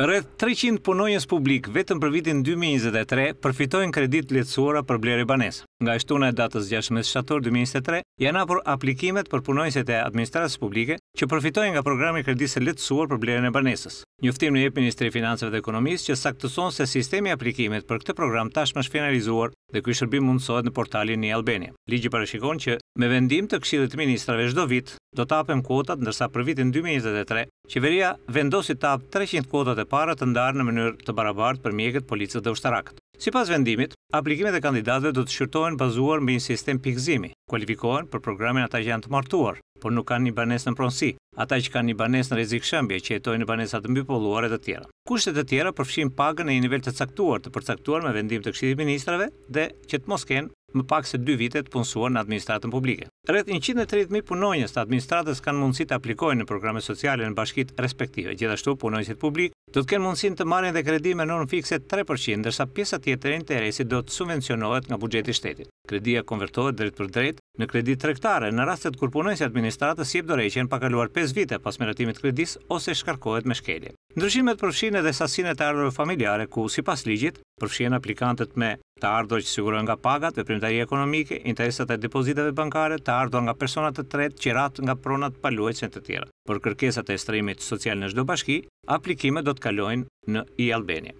Rreth 300 punojnës publik vetëm për vitin 2023 përfitojnë kredit letësuara për blerë e Nga shtuna e datës 16 shtator 2023, janë apur aplikimet për punonjësit e administratës publike që përfitojnë nga programi kredisë lehtësuar për blerjen e banesës. Njëftim në jep Ministri i Financave dhe Ekonomisë që saktëson se sistemi i për këtë program tashmë është finalizuar dhe ky shërbim mundsohet në portalin e Albania. Ligji parashikon që me vendim të Këshillit të Ministrave çdo vit do të hapen kuotat ndërsa për vitin 2023 qeveria vendosi të hap 300 kuotat e para të ndarë në mënyrë të barabartë për mjekët, policët dhe ushtarakët. Si pas vendimit, aplikimet e kandidatëve do të shqyrtohen bazuar mbi një sistem pikëzimi, kualifikohen për programin ata që janë të martuar, por nuk kanë një banes në pronsi, ata që kanë një banes në rezikë shëmbje, që jetojnë në banesat të mbi poluar e të tjera. Kushtet e tjera përfshim pagën e një nivel të caktuar të përcaktuar me vendim të kështit ministrave dhe që të mos kenë më pak se dy vite të punësuar në administratën publike. Rreth 130.000 punonjës të administratës kanë mundësi të aplikojnë në programe sociale në bashkit respektive. Gjithashtu, punonjësit publik do të kenë mundësin të marrin dhe kredi me normë fikse 3%, ndërsa pjesa tjetër e interesit do të subvencionohet nga buxheti i shtetit. Kredia konvertohet drejt për drejt në kredit tregtare në rastet kur punonjësit administratës jep dorëçi reqen pakaluar 5 vite pas miratimit të kredis ose shkarkohet me shkelje. Ndryshimet përfshin edhe sasinë të ardhurave familjare ku sipas ligjit përfshihen aplikantët me të ardhurat që sigurohen nga pagat, veprimtari ekonomike, interesat e depozitave bankare, të ardhurat nga persona të tretë, qirat nga pronat paluajtëse të tjera. Për kërkesat e strimit social në çdo bashki, aplikimet do të kalojnë në e-Albania.